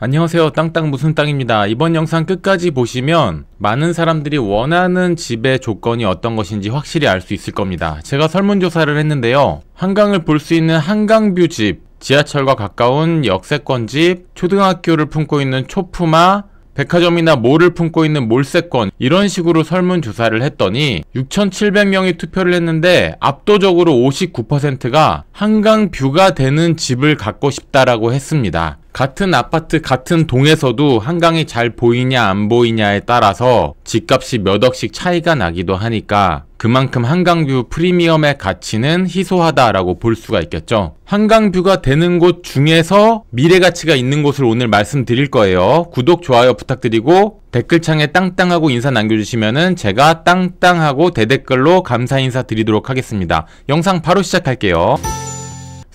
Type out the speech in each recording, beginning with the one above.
안녕하세요 땅땅 무슨 땅입니다 이번 영상 끝까지 보시면 많은 사람들이 원하는 집의 조건이 어떤 것인지 확실히 알 수 있을 겁니다 제가 설문조사를 했는데요 한강을 볼 수 있는 한강뷰 집 지하철과 가까운 역세권 집 초등학교를 품고 있는 초품아 백화점이나 몰을 품고 있는 몰세권 이런 식으로 설문조사를 했더니 6,700명이 투표를 했는데 압도적으로 59%가 한강 뷰가 되는 집을 갖고 싶다라고 했습니다 같은 아파트 같은 동에서도 한강이 잘 보이냐 안 보이냐에 따라서 집값이 몇 억씩 차이가 나기도 하니까 그만큼 한강뷰 프리미엄의 가치는 희소하다라고 볼 수가 있겠죠. 한강뷰가 되는 곳 중에서 미래 가치가 있는 곳을 오늘 말씀드릴 거예요. 구독, 좋아요 부탁드리고 댓글창에 땅땅하고 인사 남겨주시면은 제가 땅땅하고 대댓글로 감사 인사 드리도록 하겠습니다. 영상 바로 시작할게요.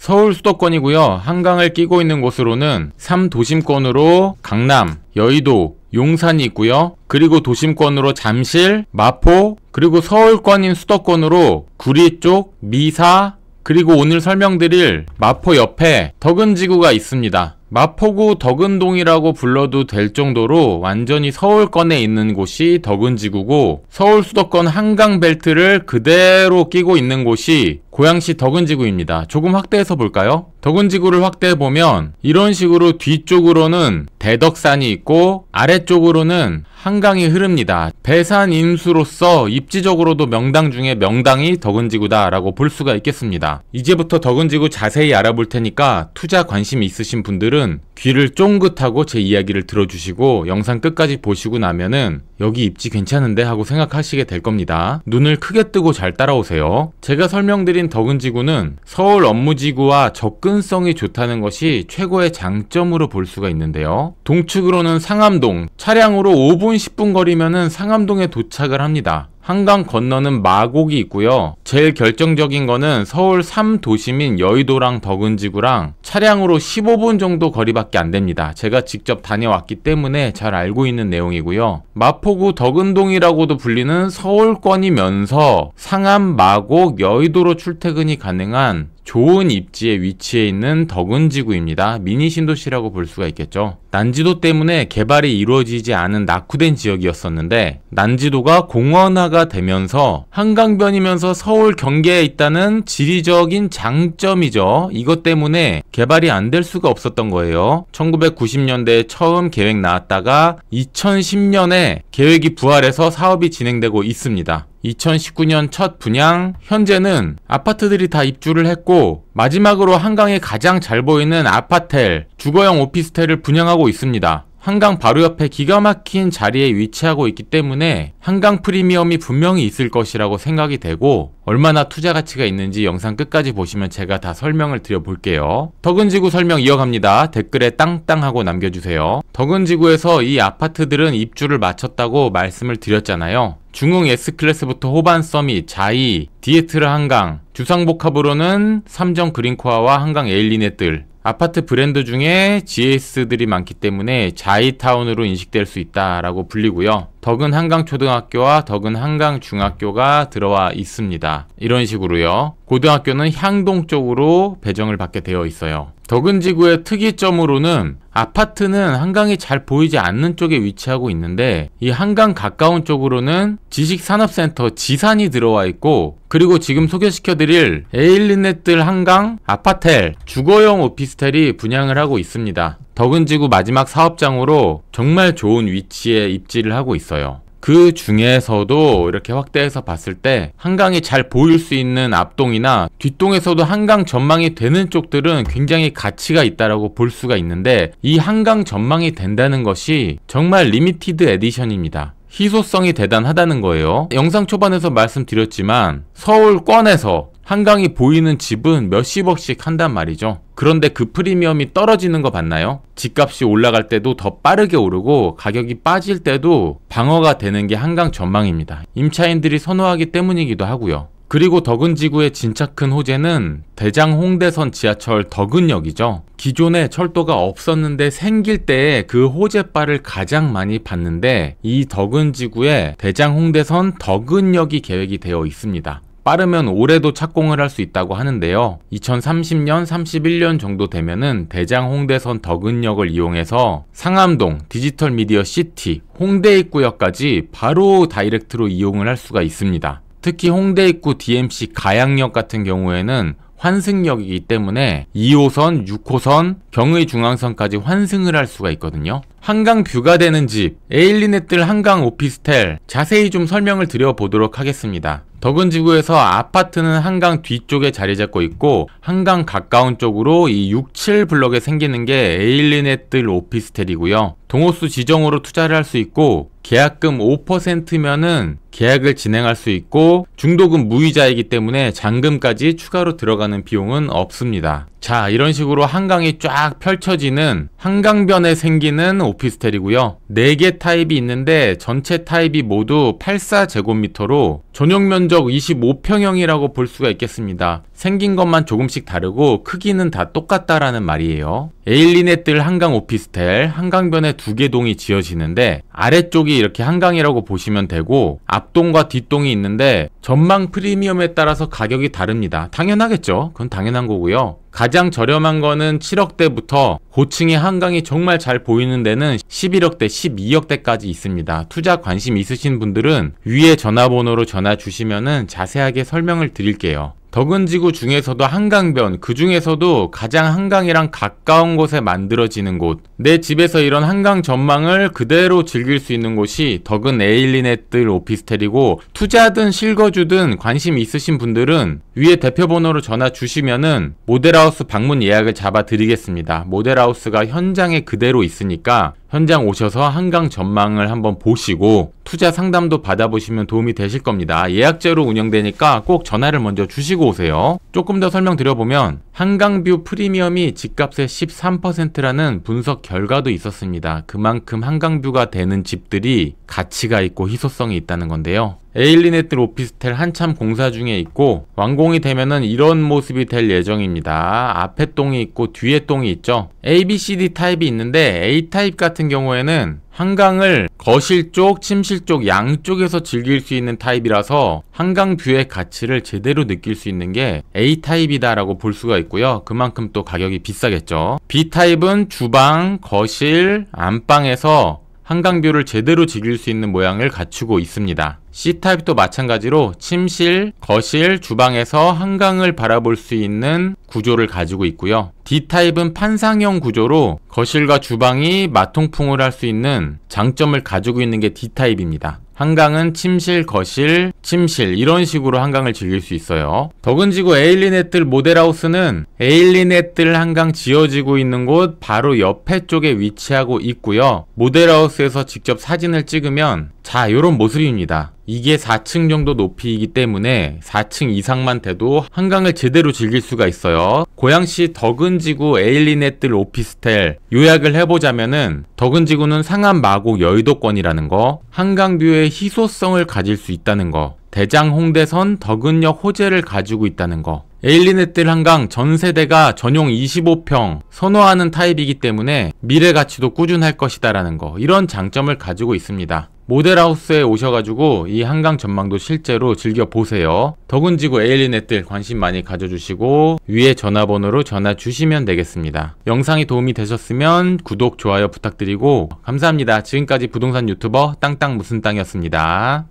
서울 수도권이고요. 한강을 끼고 있는 곳으로는 3도심권으로 강남, 여의도, 용산이 있고요. 그리고 도심권으로 잠실, 마포, 그리고 서울권인 수도권으로 구리 쪽, 미사, 그리고 오늘 설명드릴 마포 옆에 덕은지구가 있습니다. 마포구 덕은동이라고 불러도 될 정도로 완전히 서울권에 있는 곳이 덕은지구고 서울 수도권 한강 벨트를 그대로 끼고 있는 곳이 고양시 덕은지구입니다. 조금 확대해서 볼까요? 더군지구를 확대해 보면 이런 식으로 뒤쪽으로는 대덕산이 있고 아래쪽으로는 한강이 흐릅니다. 배산 인수로서 입지적으로도 명당 중에 명당이 더군지구다라고볼 수가 있겠습니다. 이제부터 더군지구 자세히 알아볼 테니까 투자 관심 있으신 분들은 귀를 쫑긋하고 제 이야기를 들어주시고 영상 끝까지 보시고 나면은 여기 입지 괜찮은데 하고 생각하시게 될 겁니다. 눈을 크게 뜨고 잘 따라오세요. 제가 설명드린 더군지구는 서울 업무지구와 접근 빠른성이 좋다는 것이 최고의 장점으로 볼 수가 있는데요. 동측으로는 상암동, 차량으로 5분 10분 거리면 상암동에 도착을 합니다. 한강 건너는 마곡이 있고요. 제일 결정적인 거는 서울 3도심인 여의도랑 덕은지구랑 차량으로 15분 정도 거리밖에 안 됩니다. 제가 직접 다녀왔기 때문에 잘 알고 있는 내용이고요. 마포구 덕은동이라고도 불리는 서울권이면서 상암, 마곡, 여의도로 출퇴근이 가능한 좋은 입지에 위치해 있는 덕은지구입니다. 미니 신도시라고 볼 수가 있겠죠. 난지도 때문에 개발이 이루어지지 않은 낙후된 지역이었었는데 난지도가 공원화가 활성가 되면서 한강변이면서 서울 경계에 있다는 지리적인 장점이죠. 이것 때문에 개발이 안 될 수가 없었던 거예요. 1990년대에 처음 계획 나왔다가 2010년에 계획이 부활해서 사업이 진행되고 있습니다. 2019년 첫 분양, 현재는 아파트들이 다 입주를 했고, 마지막으로 한강에 가장 잘 보이는 아파텔, 주거형 오피스텔을 분양하고 있습니다. 한강 바로 옆에 기가 막힌 자리에 위치하고 있기 때문에 한강 프리미엄이 분명히 있을 것이라고 생각이 되고 얼마나 투자 가치가 있는지 영상 끝까지 보시면 제가 다 설명을 드려볼게요. 덕은지구 설명 이어갑니다. 댓글에 땅땅하고 남겨주세요. 덕은지구에서 이 아파트들은 입주를 마쳤다고 말씀을 드렸잖아요. 중흥 S클래스부터 호반서밋, 자이, 디에트르 한강, 주상복합으로는 삼정 그린코아와 한강 에일리넷들, 아파트 브랜드 중에 GS들이 많기 때문에 자이타운으로 인식될 수 있다라고 불리고요. 덕은 한강초등학교와 덕은 한강중학교가 들어와 있습니다. 이런 식으로요. 고등학교는 향동 쪽으로 배정을 받게 되어 있어요. 덕은지구의 특이점으로는 아파트는 한강이 잘 보이지 않는 쪽에 위치하고 있는데 이 한강 가까운 쪽으로는 지식산업센터 지산이 들어와 있고 그리고 지금 소개시켜드릴 에일리넷들 한강 아파텔 주거용 오피스텔이 분양을 하고 있습니다. 덕은지구 마지막 사업장으로 정말 좋은 위치에 입지를 하고 있어요. 그 중에서도 이렇게 확대해서 봤을 때 한강이 잘 보일 수 있는 앞동이나 뒷동에서도 한강 전망이 되는 쪽들은 굉장히 가치가 있다라고 볼 수가 있는데 이 한강 전망이 된다는 것이 정말 리미티드 에디션입니다. 희소성이 대단하다는 거예요. 영상 초반에서 말씀드렸지만 서울권에서 한강이 보이는 집은 몇십억씩 한단 말이죠. 그런데 그 프리미엄이 떨어지는 거 봤나요? 집값이 올라갈 때도 더 빠르게 오르고 가격이 빠질 때도 방어가 되는 게 한강 전망입니다. 임차인들이 선호하기 때문이기도 하고요. 그리고 덕은지구의 진짜 큰 호재는 대장 홍대선 지하철 덕은역이죠. 기존에 철도가 없었는데 생길 때에 그호재바을 가장 많이 봤는데 이 덕은지구에 대장 홍대선 덕은역이 계획이 되어 있습니다. 빠르면 올해도 착공을 할 수 있다고 하는데요. 2030년, 31년 정도 되면은 대장 홍대선 덕은역을 이용해서 상암동 디지털 미디어 시티 홍대 입구역까지 바로 다이렉트로 이용을 할 수가 있습니다. 특히 홍대 입구 DMC 가양역 같은 경우에는 환승역이기 때문에 2호선, 6호선, 경의중앙선까지 환승을 할 수가 있거든요. 한강 뷰가 되는 집, 에일리넷들 한강 오피스텔 자세히 좀 설명을 드려보도록 하겠습니다. 덕은 지구에서 아파트는 한강 뒤쪽에 자리 잡고 있고 한강 가까운 쪽으로 이 6, 7블럭에 생기는 게에일리넷들 오피스텔이고요. 동호수 지정으로 투자를 할 수 있고 계약금 5%면은 계약을 진행할 수 있고 중도금 무이자이기 때문에 잔금까지 추가로 들어가는 비용은 없습니다. 자 이런 식으로 한강이 쫙 펼쳐지는 한강변에 생기는 오피스텔이고요. 4개 타입이 있는데 전체 타입이 모두 84제곱미터로 전용 면적 25평형이라고 볼 수가 있겠습니다. 생긴 것만 조금씩 다르고 크기는 다 똑같다라는 말이에요. 에일리의뜰 한강 오피스텔 한강변에 두 개 동이 지어지는데 아래쪽이 이렇게 한강이라고 보시면 되고 앞동과 뒷동이 있는데 전망 프리미엄에 따라서 가격이 다릅니다. 당연하겠죠. 그건 당연한 거고요. 가장 저렴한 거는 7억대부터 고층의 한강이 정말 잘 보이는 데는 11억대, 12억대까지 있습니다. 투자 관심 있으신 분들은 위에 전화번호로 전화 주시면 자세하게 설명을 드릴게요. 덕은지구 중에서도 한강변, 그 중에서도 가장 한강이랑 가까운 곳에 만들어지는 곳. 내 집에서 이런 한강 전망을 그대로 즐길 수 있는 곳이 덕은 에일리넷들 오피스텔이고 투자든 실거주든 관심 있으신 분들은 위에 대표 번호로 전화 주시면은 모델하우스 방문 예약을 잡아 드리겠습니다. 모델하우스가 현장에 그대로 있으니까 현장 오셔서 한강 전망을 한번 보시고 투자 상담도 받아보시면 도움이 되실 겁니다. 예약제로 운영되니까 꼭 전화를 먼저 주시고 오세요. 조금 더 설명드려보면 한강뷰 프리미엄이 집값의 13%라는 분석 결과도 있었습니다. 그만큼 한강뷰가 되는 집들이 가치가 있고 희소성이 있다는 건데요. 에일리네틀 오피스텔 한참 공사 중에 있고 완공이 되면은 이런 모습이 될 예정입니다. 앞에 똥이 있고 뒤에 똥이 있죠. ABCD 타입이 있는데 A 타입 같은 경우에는 한강을 거실 쪽, 침실 쪽 양쪽에서 즐길 수 있는 타입이라서 한강 뷰의 가치를 제대로 느낄 수 있는 게 A타입이다라고 볼 수가 있고요. 그만큼 또 가격이 비싸겠죠. B타입은 주방, 거실, 안방에서 한강뷰를 제대로 즐길 수 있는 모양을 갖추고 있습니다. C타입도 마찬가지로 침실, 거실, 주방에서 한강을 바라볼 수 있는 구조를 가지고 있고요. D타입은 판상형 구조로 거실과 주방이 마통풍을 할 수 있는 장점을 가지고 있는 게 D타입입니다. 한강은 침실, 거실, 침실 이런 식으로 한강을 즐길 수 있어요. 더은지구 에일리넷들 모델하우스는 에일리넷들 한강 지어지고 있는 곳 바로 옆에 쪽에 위치하고 있고요. 모델하우스에서 직접 사진을 찍으면 자, 이런 모습입니다. 이게 4층 정도 높이이기 때문에 4층 이상만 돼도 한강을 제대로 즐길 수가 있어요. 고양시 덕은지구 에일리넷들 오피스텔 요약을 해보자면은 덕은지구는 상암 마곡 여의도권이라는 거, 한강뷰의 희소성을 가질 수 있다는 거, 대장 홍대선 덕은역 호재를 가지고 있다는 거, 에일리넷들 한강 전 세대가 전용 25평 선호하는 타입이기 때문에 미래 가치도 꾸준할 것이다라는 거 이런 장점을 가지고 있습니다. 모델하우스에 오셔가지고 이 한강 전망도 실제로 즐겨보세요. 더군지고 에일리넷들 관심 많이 가져주시고 위에 전화번호로 전화 주시면 되겠습니다. 영상이 도움이 되셨으면 구독, 좋아요 부탁드리고 감사합니다. 지금까지 부동산 유튜버 땅땅 무슨 땅이었습니다.